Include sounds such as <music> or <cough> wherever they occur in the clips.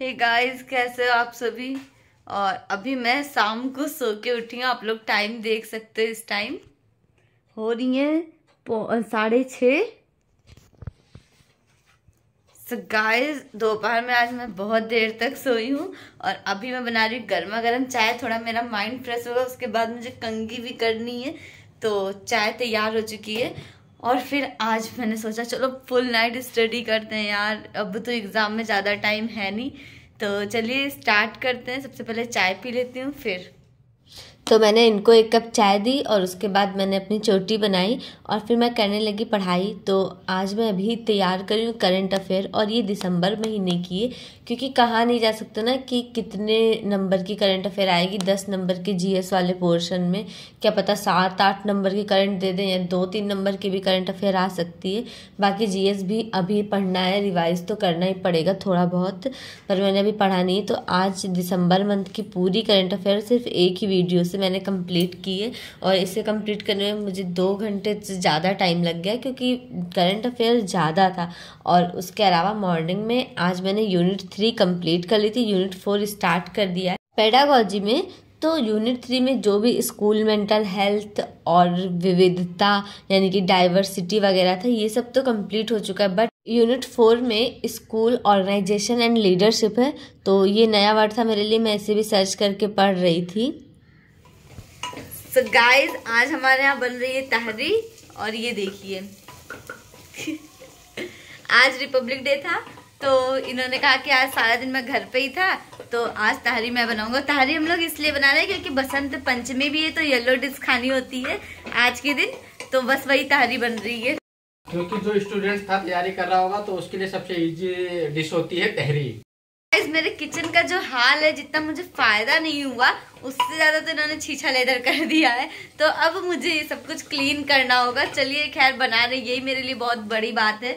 हे hey guys कैसे हो आप सभी और अभी मैं शाम को सो के उठी हूँ आप लोग टाइम देख सकते हो इस टाइम हो रही है साढ़े छः गाइस दोपहर में आज मैं बहुत देर तक सोई हूँ और अभी मैं बना रही हूँ गर्मा गर्म चाय थोड़ा मेरा माइंड फ्रेश होगा उसके बाद मुझे कंगी भी करनी है तो चाय तैयार हो चुकी है और फिर आज मैंने सोचा चलो फुल नाइट स्टडी करते हैं यार अब तो एग्ज़ाम में ज़्यादा टाइम है नहीं तो चलिए स्टार्ट करते हैं सबसे पहले चाय पी लेती हूँ फिर तो मैंने इनको एक कप चाय दी और उसके बाद मैंने अपनी चोटी बनाई और फिर मैं करने लगी पढ़ाई तो आज मैं अभी तैयार करी हूँ करंट अफेयर और ये दिसंबर महीने की है क्योंकि कहा नहीं जा सकता ना कि कितने नंबर की करंट अफेयर आएगी दस नंबर के जीएस वाले पोर्शन में क्या पता सात आठ नंबर की करंट दे दें या दो तीन नंबर की भी करंट अफेयर आ सकती है बाकी जी भी अभी पढ़ना है रिवाइज तो करना ही पड़ेगा थोड़ा बहुत पर मैंने अभी पढ़ा नहीं तो आज दिसंबर मंथ की पूरी करंट अफेयर सिर्फ एक ही वीडियो से मैंने कंप्लीट है और इसे कंप्लीट करने में मुझे दो घंटे से ज़्यादा टाइम लग गया क्योंकि करंट अफेयर ज़्यादा था और उसके अलावा मॉर्निंग में आज मैंने यूनिट थ्री कंप्लीट कर ली थी यूनिट फोर स्टार्ट कर दिया है पेडागोजी में तो यूनिट थ्री में जो भी स्कूल मेंटल हेल्थ और विविधता यानी कि डाइवर्सिटी वगैरह था ये सब तो कंप्लीट हो चुका है बट यूनिट फोर में स्कूल ऑर्गेनाइजेशन एंड लीडरशिप है तो ये नया वर्ड था मेरे लिए मैं इसे भी सर्च करके पढ़ रही थी सो so गाइस आज हमारे यहाँ बन रही है तहरी और ये देखिए आज रिपब्लिक डे था तो इन्होंने कहा कि आज सारा दिन मैं घर पे ही था तो आज तहरी मैं बनाऊंगा तहरी हम लोग इसलिए बना रहे हैं क्योंकि बसंत पंचमी भी है तो येलो डिश खानी होती है आज के दिन तो बस वही तहरी बन रही है क्योंकि जो स्टूडेंट्स था तैयारी कर रहा होगा तो उसके लिए सबसे इजी डिश होती है तहरी इस मेरे किचन का जो हाल है जितना मुझे फ़ायदा नहीं हुआ उससे ज़्यादा तो इन्होंने छीछा लेदर कर दिया है तो अब मुझे ये सब कुछ क्लीन करना होगा चलिए खैर बना रहे यही मेरे लिए बहुत बड़ी बात है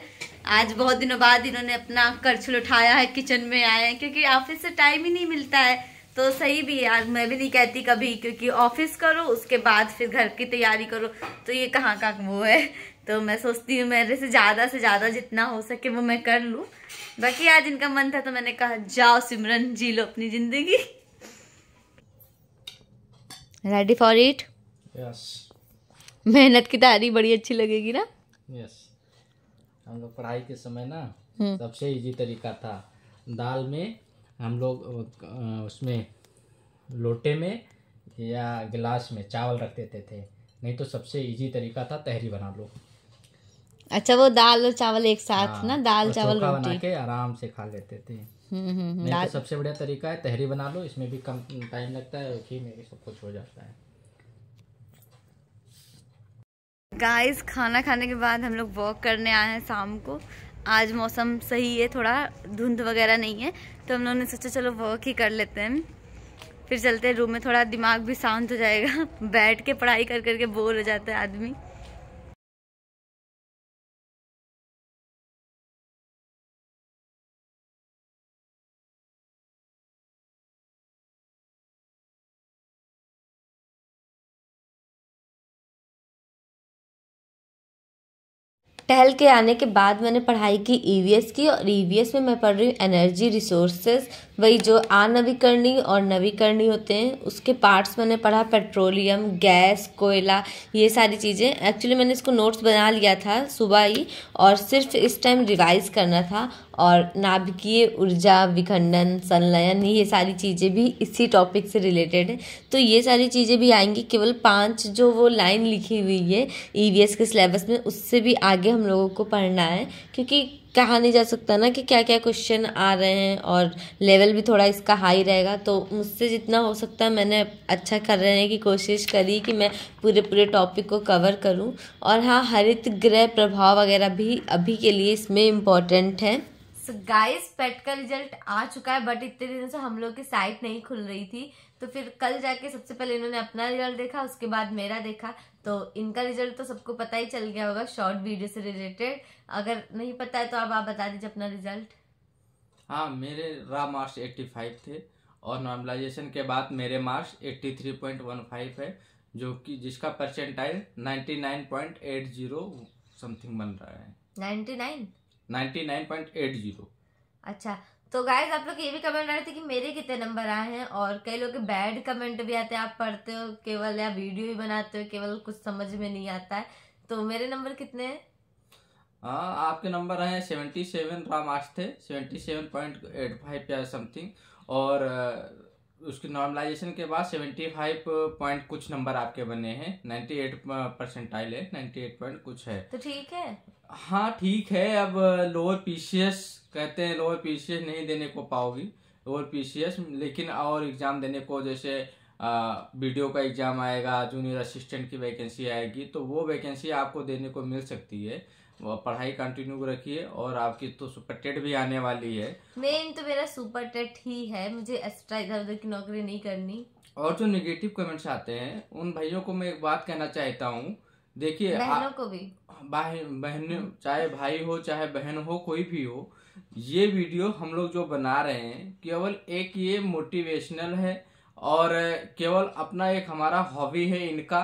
आज बहुत दिनों बाद इन्होंने अपना करछुल उठाया है किचन में आए हैं क्योंकि ऑफिस से टाइम ही नहीं मिलता है तो सही भी यार मैं भी नहीं कहती कभी क्योंकि ऑफिस करो उसके बाद फिर घर की तैयारी करो तो ये कहाँ का वो है तो मैं सोचती हूँ मेरे से ज़्यादा से ज़्यादा जितना हो सके वो मैं कर लूँ बाकी आज इनका मन था तो मैंने कहा जाओ सिमरन जी लो अपनी ज़िंदगी रेडी फॉर इट यस मेहनत की तारीफ बड़ी अच्छी लगेगी ना यस हम लोग पढ़ाई के समय ना हम्म। सबसे इजी तरीका था दाल में हम लोग उसमें लोटे में या गिलास में चावल रख देते थे नहीं तो सबसे इजी तरीका था तहरी बना लो अच्छा वो दाल और चावल एक साथ हाँ, ना दाल चावल रोटी बना के आराम से खा लेते थे हम्म, हम्म, हम्म तो दाल... तो सबसे बढ़िया तरीका है तहरी बना लो इसमें भी कम टाइम लगता है घी में भी सब कुछ हो जाता है गाइस खाना खाने के बाद हम लोग वॉक करने आए हैं शाम को आज मौसम सही है थोड़ा धुंध वगैरह नहीं है तो हम लोगों ने सोचा चलो वॉक ही कर लेते हैं फिर चलते हैं रूम में थोड़ा दिमाग भी शांत हो जाएगा <laughs> बैठ के पढ़ाई कर करके बोर हो जाता है आदमी टहल के आने के बाद मैंने पढ़ाई की ई वी एस की और ई वी एस में मैं पढ़ रही हूँ एनर्जी रिसोर्सेज वही जो अनवीकरणीय और नवीकरणीय होते हैं उसके पार्ट्स मैंने पढ़ा पेट्रोलियम गैस कोयला ये सारी चीज़ें एक्चुअली मैंने इसको नोट्स बना लिया था सुबह ही और सिर्फ इस टाइम रिवाइज करना था और नाभिकीय ऊर्जा विखंडन संलयन ये सारी चीज़ें भी इसी टॉपिक से रिलेटेड है तो ये सारी चीज़ें भी आएंगी केवल पाँच जो वो लाइन लिखी हुई है ई e के सिलेबस में उससे भी आगे हम लोगों को पढ़ना है क्योंकि कहा नहीं जा सकता ना कि क्या क्या क्वेश्चन आ रहे हैं और लेवल भी थोड़ा इसका हाई रहेगा तो मुझसे जितना हो सकता है मैंने अच्छा कर रहने की कोशिश करी कि मैं पूरे पूरे टॉपिक को कवर करूं और हाँ हरित ग्रह प्रभाव वगैरह भी अभी के लिए इसमें इम्पोर्टेंट है सो गाइस पेट का रिजल्ट आ चुका है बट इतने दिनों से हम लोग की साइट नहीं खुल रही थी तो फिर कल जाके सबसे पहले इन्होंने अपना रिजल्ट देखा उसके बाद मेरा देखा तो इनका रिजल्ट तो सबको पता ही चल गया होगा शॉर्ट वीडियो से रिलेटेड अगर नहीं पता है तो आप आप बता दीजिए अपना रिजल्ट हाँ मेरे रा मार्क्स 85 थे और नॉर्मलाइजेशन के बाद मेरे मार्क्स 83.15 है जो कि जिसका परसेंटाइल 99.80 समथिंग बन रहा है 99 99.80 अच्छा तो गाइज आप लोग ये भी कमेंट आ रहे थे कि मेरे कितने नंबर आए हैं और कई लोग के बैड कमेंट भी आते हैं आप पढ़ते हो केवल या वीडियो ही बनाते हो केवल कुछ समझ में नहीं आता है तो मेरे नंबर कितने हैं हाँ आपके नंबर हैं सेवेंटी सेवन राम आज थे seventy seven point eight five या समथिंग और उसके नॉर्मलाइजेशन के बाद सेवेंटी फाइव पॉइंट कुछ नंबर आपके बने हैं नाइन्टी एट परसेंटाइल है नाइन्टी एट पॉइंट कुछ है तो ठीक है हाँ ठीक है अब लोअर पीसीएस कहते हैं लोअर पीसीएस नहीं देने को पाओगी लोअर पीसीएस लेकिन और एग्ज़ाम देने को जैसे वीडियो का एग्ज़ाम आएगा जूनियर असिस्टेंट की वैकेंसी आएगी तो वो वैकेंसी आपको देने को मिल सकती है पढ़ाई कंटिन्यू रखिए और आपकी तो सुपर टेट भी आने वाली है मेन तो मेरा सुपर टेट ही है मुझे एक्स्ट्रा इधर उधर की नौकरी नहीं करनी और जो नेगेटिव कमेंट्स आते हैं उन भाइयों को मैं एक बात कहना चाहता हूँ देखिए बहनों को भी बहन चाहे भाई हो चाहे बहन हो कोई भी हो ये वीडियो हम लोग जो बना रहे हैं केवल एक ये मोटिवेशनल है और केवल अपना एक हमारा हॉबी है इनका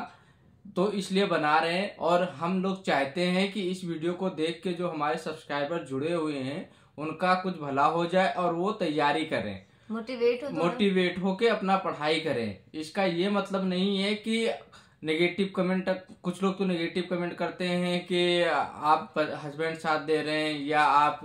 तो इसलिए बना रहे हैं और हम लोग चाहते हैं कि इस वीडियो को देख के जो हमारे सब्सक्राइबर जुड़े हुए हैं उनका कुछ भला हो जाए और वो तैयारी करें मोटिवेट हो मोटिवेट होके अपना पढ़ाई करें इसका ये मतलब नहीं है कि नेगेटिव कमेंट कुछ लोग तो नेगेटिव कमेंट करते हैं कि आप हस्बैंड साथ दे रहे हैं या आप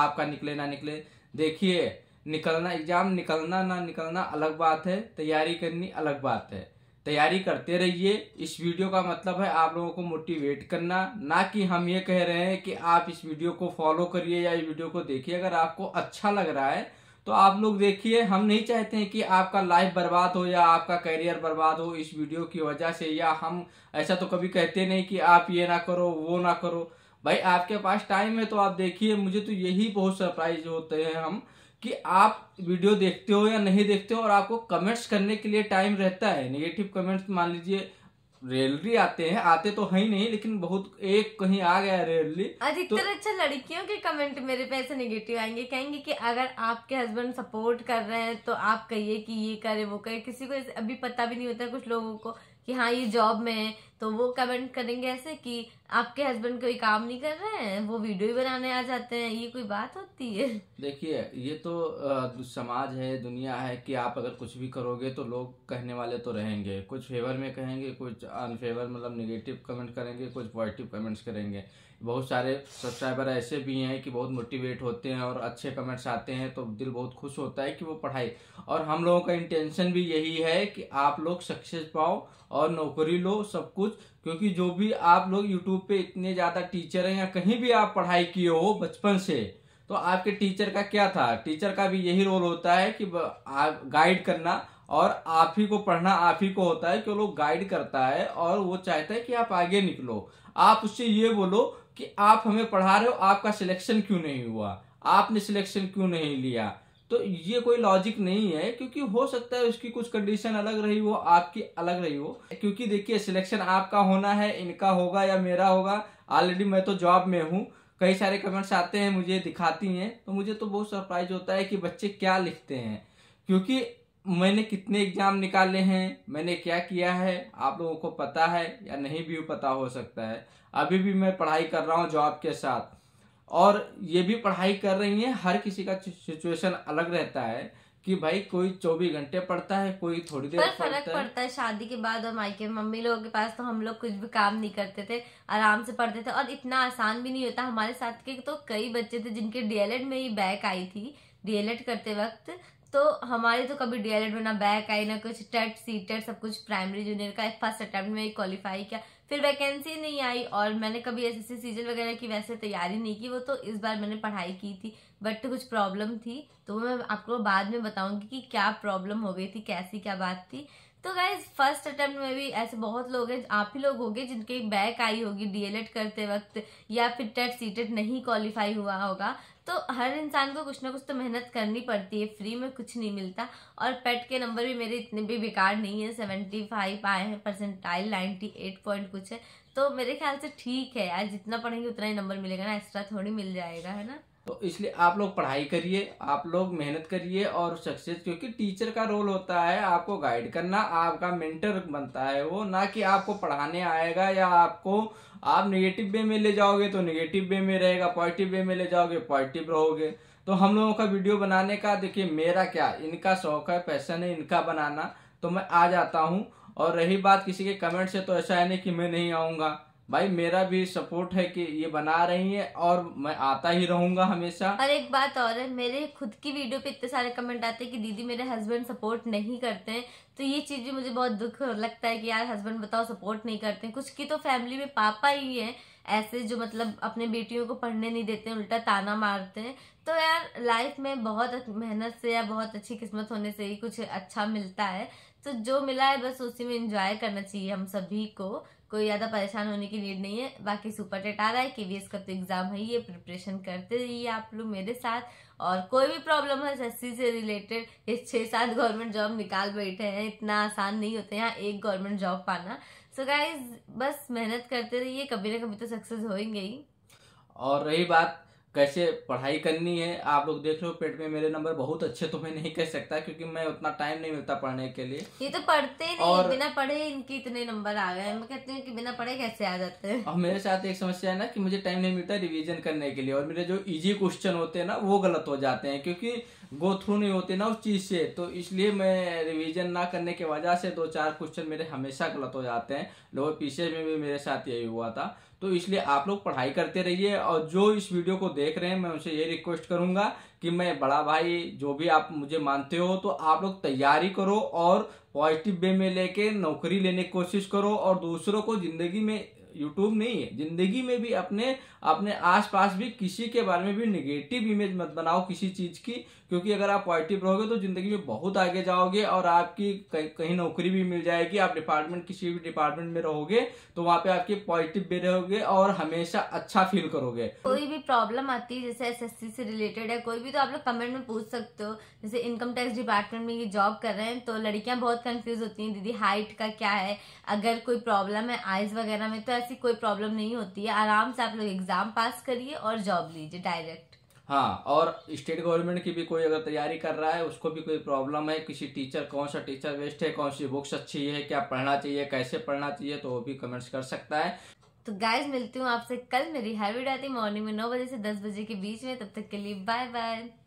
आपका निकले ना निकले देखिए निकलना एग्ज़ाम निकलना ना निकलना अलग बात है तैयारी करनी अलग बात है तैयारी करते रहिए इस वीडियो का मतलब है आप लोगों को मोटिवेट करना ना कि हम ये कह रहे हैं कि आप इस वीडियो को फॉलो करिए या इस वीडियो को देखिए अगर आपको अच्छा लग रहा है तो आप लोग देखिए हम नहीं चाहते हैं कि आपका लाइफ बर्बाद हो या आपका करियर बर्बाद हो इस वीडियो की वजह से या हम ऐसा तो कभी कहते नहीं कि आप ये ना करो वो ना करो भाई आपके पास टाइम है तो आप देखिए मुझे तो यही बहुत सरप्राइज होते हैं हम कि आप वीडियो देखते हो या नहीं देखते हो और आपको कमेंट्स करने के लिए टाइम रहता है नेगेटिव कमेंट्स मान लीजिए रेलरी आते हैं आते तो है ही नहीं लेकिन बहुत एक कहीं आ गया रेलरी तो अधिकतर तो, अच्छा लड़कियों के कमेंट मेरे पे ऐसे निगेटिव आएंगे कहेंगे कि अगर आपके हस्बैंड सपोर्ट कर रहे हैं तो आप कहिए कि ये करे वो करे किसी को अभी पता भी नहीं होता कुछ लोगों को कि हाँ ये जॉब में है तो वो कमेंट करेंगे ऐसे कि आपके हस्बैंड कोई काम नहीं कर रहे हैं वो वीडियो ही बनाने आ जाते हैं ये कोई बात होती है देखिए ये तो समाज है दुनिया है कि आप अगर कुछ भी करोगे तो लोग कहने वाले तो रहेंगे कुछ फेवर में कहेंगे कुछ अनफेवर मतलब निगेटिव कमेंट करेंगे कुछ पॉजिटिव कमेंट्स करेंगे बहुत सारे सब्सक्राइबर ऐसे भी हैं कि बहुत मोटिवेट होते हैं और अच्छे कमेंट्स आते हैं तो दिल बहुत खुश होता है कि वो पढ़ाई और हम लोगों का इंटेंशन भी यही है कि आप लोग सक्सेस पाओ और नौकरी लो सब कुछ क्योंकि जो भी आप लोग यूट्यूब पे इतने ज़्यादा टीचर हैं या कहीं भी आप पढ़ाई किए हो बचपन से तो आपके टीचर का क्या था टीचर का भी यही रोल होता है कि गाइड करना और आप ही को पढ़ना आप ही को होता है कि वो लोग गाइड करता है और वो चाहता है कि आप आगे निकलो आप उससे ये बोलो कि आप हमें पढ़ा रहे हो आपका सिलेक्शन क्यों नहीं हुआ आपने सिलेक्शन क्यों नहीं लिया तो ये कोई लॉजिक नहीं है क्योंकि हो सकता है उसकी कुछ कंडीशन अलग रही हो आपकी अलग रही हो क्योंकि देखिए सिलेक्शन आपका होना है इनका होगा या मेरा होगा ऑलरेडी मैं तो जॉब में हूँ कई सारे कमेंट्स आते हैं मुझे दिखाती हैं तो मुझे तो बहुत सरप्राइज होता है कि बच्चे क्या लिखते हैं क्योंकि मैंने कितने एग्जाम निकाले हैं मैंने क्या किया है आप लोगों को पता है या नहीं भी पता हो सकता है अभी भी मैं पढ़ाई कर रहा हूँ जॉब के साथ और ये भी पढ़ाई कर रही है हर किसी का सिचुएशन अलग रहता है कि भाई कोई चौबीस घंटे पढ़ता है कोई थोड़ी देर फर्क पड़ता है शादी के बाद और माइके मम्मी लोगों के पास तो हम लोग कुछ भी काम नहीं करते थे आराम से पढ़ते थे और इतना आसान भी नहीं होता हमारे साथ के तो कई बच्चे थे जिनके डीएलएड में ही बैक आई थी डीएलएड करते वक्त तो हमारे तो कभी डीएलएड में ना बैक आई ना कुछ टेट सी टेट सब कुछ प्राइमरी जूनियर का फर्स्ट अटैम्प्ट में क्वालिफाई किया फिर वैकेंसी नहीं आई और मैंने कभी एस एस सीजन वगैरह की वैसे तैयारी नहीं की वो तो इस बार मैंने पढ़ाई की थी बट कुछ प्रॉब्लम थी तो मैं आपको बाद में बताऊंगी कि क्या प्रॉब्लम हो गई थी कैसी क्या बात थी तो गाइज फर्स्ट अटेम्प्ट में भी ऐसे बहुत लोग हैं आप ही लोग होंगे जिनके बैक आई होगी डीएलएड करते वक्त या फिर टेट सीटेट नहीं क्वालिफाई हुआ होगा तो हर इंसान को कुछ ना कुछ तो मेहनत करनी पड़ती है फ्री में कुछ नहीं मिलता और पेट के नंबर भी मेरे इतने भी बेकार नहीं है सेवेंटी फाइव आए हैं परसेंटाइल नाइन्टी एट पॉइंट कुछ है तो मेरे ख्याल से ठीक है यार जितना पढ़ेंगे उतना ही नंबर मिलेगा ना एक्स्ट्रा थोड़ी मिल जाएगा है ना तो इसलिए आप लोग पढ़ाई करिए आप लोग मेहनत करिए और सक्सेस क्योंकि टीचर का रोल होता है आपको गाइड करना आपका मेंटर बनता है वो ना कि आपको पढ़ाने आएगा या आपको आप निगेटिव वे में ले जाओगे तो निगेटिव वे में रहेगा पॉजिटिव वे में ले जाओगे पॉजिटिव रहोगे तो हम लोगों का वीडियो बनाने का देखिए मेरा क्या इनका शौक है पैसन है इनका बनाना तो मैं आ जाता हूँ और रही बात किसी के कमेंट से तो ऐसा है नहीं कि मैं नहीं आऊँगा भाई मेरा भी सपोर्ट है कि ये बना रही है और मैं आता ही रहूंगा हमेशा और एक बात और है मेरे खुद की वीडियो पे इतने सारे कमेंट आते हैं कि दीदी मेरे हस्बैंड सपोर्ट नहीं करते हैं तो ये चीज भी मुझे बहुत दुख लगता है कि यार हस्बैंड बताओ सपोर्ट नहीं करते कुछ की तो फैमिली में पापा ही है ऐसे जो मतलब अपने बेटियों को पढ़ने नहीं देते उल्टा ताना मारते हैं तो यार लाइफ में बहुत मेहनत से या बहुत अच्छी किस्मत होने से ही कुछ अच्छा मिलता है तो जो मिला है बस उसी में इंजॉय करना चाहिए हम सभी को कोई ज़्यादा परेशान होने की नीड नहीं है बाकी सुपर टेट आ रहा है के का तो एग्ज़ाम है ये प्रिपरेशन करते रहिए आप लोग मेरे साथ और कोई भी प्रॉब्लम है एस से रिलेटेड ये छः सात गवर्नमेंट जॉब निकाल बैठे हैं इतना आसान नहीं होता यहाँ एक गवर्नमेंट जॉब पाना सो so गाइज बस मेहनत करते रहिए कभी ना कभी तो सक्सेस हो ही और रही बात कैसे पढ़ाई करनी है आप लोग देख रहे हो पेट में मेरे नंबर बहुत अच्छे तो मैं नहीं कह सकता क्योंकि मैं उतना टाइम नहीं मिलता पढ़ने के लिए ये तो पढ़ते नहीं और बिना पढ़े इनके इतने नंबर आ गए मैं कहती हूँ कि बिना पढ़े कैसे आ जाते हैं और मेरे साथ एक समस्या है ना कि मुझे टाइम नहीं मिलता रिविजन करने के लिए और मेरे जो इजी क्वेश्चन होते हैं ना वो गलत हो जाते हैं क्योंकि गो थ्रू नहीं होते ना उस चीज़ से तो इसलिए मैं रिवीजन ना करने की वजह से दो चार क्वेश्चन मेरे हमेशा गलत हो जाते हैं लोग पीछे में भी मेरे साथ यही हुआ था तो इसलिए आप लोग पढ़ाई करते रहिए और जो इस वीडियो को देख रहे हैं मैं उनसे ये रिक्वेस्ट करूंगा कि मैं बड़ा भाई जो भी आप मुझे मानते हो तो आप लोग तैयारी करो और पॉजिटिव वे में लेके नौकरी लेने की कोशिश करो और दूसरों को जिंदगी में यूट्यूब नहीं है जिंदगी में भी अपने अपने आसपास भी किसी के बारे में भी निगेटिव इमेज मत बनाओ किसी चीज की क्योंकि अगर आप पॉजिटिव रहोगे तो जिंदगी में बहुत आगे जाओगे और आपकी कहीं कहीं नौकरी भी मिल जाएगी आप डिपार्टमेंट किसी भी डिपार्टमेंट में रहोगे तो वहाँ पे आपके पॉजिटिव भी रहोगे और हमेशा अच्छा फील करोगे कोई भी प्रॉब्लम आती है जैसे एस से रिलेटेड है कोई भी तो आप लोग कमेंट में पूछ सकते हो जैसे इनकम टैक्स डिपार्टमेंट में ये जॉब कर रहे हैं तो लड़कियां बहुत कंफ्यूज होती हैं दीदी हाइट का क्या है अगर कोई प्रॉब्लम है आईज वगैरह में तो ऐसी कोई प्रॉब्लम नहीं होती है आराम से आप लोग एग्जाम पास करिए और जॉब लीजिए डायरेक्ट हाँ और स्टेट गवर्नमेंट की भी कोई अगर तैयारी कर रहा है उसको भी कोई प्रॉब्लम है किसी टीचर कौन सा टीचर बेस्ट है कौन सी बुक्स अच्छी है क्या पढ़ना चाहिए कैसे पढ़ना चाहिए तो वो भी कमेंट्स कर सकता है तो गाइज मिलती हूँ आपसे कल मेरी हैवी वीडियो मॉर्निंग में नौ बजे से दस बजे के बीच में तब तक के लिए बाय बाय